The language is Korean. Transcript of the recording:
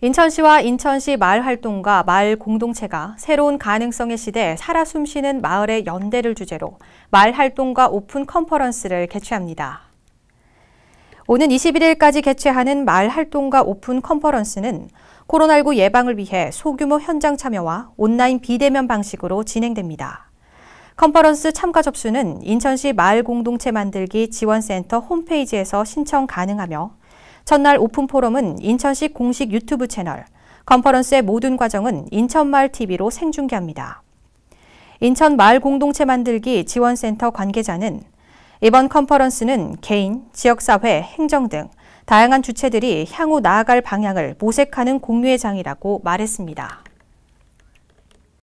인천시와 인천시 마을 활동가 마을 공동체가 새로운 가능성의 시대 살아 숨쉬는 마을의 연대를 주제로 마을 활동가 오픈 컨퍼런스를 개최합니다. 오는 21일까지 개최하는 마을 활동가 오픈 컨퍼런스는 코로나19 예방을 위해 소규모 현장 참여와 온라인 비대면 방식으로 진행됩니다. 컨퍼런스 참가 접수는 인천시 마을 공동체 만들기 지원센터 홈페이지에서 신청 가능하며 첫날 오픈 포럼은 인천시 공식 유튜브 채널, 컨퍼런스의 모든 과정은 인천마을 TV로 생중계합니다. 인천 마을 공동체 만들기 지원센터 관계자는 이번 컨퍼런스는 개인, 지역사회, 행정 등 다양한 주체들이 향후 나아갈 방향을 모색하는 공유의 장이라고 말했습니다.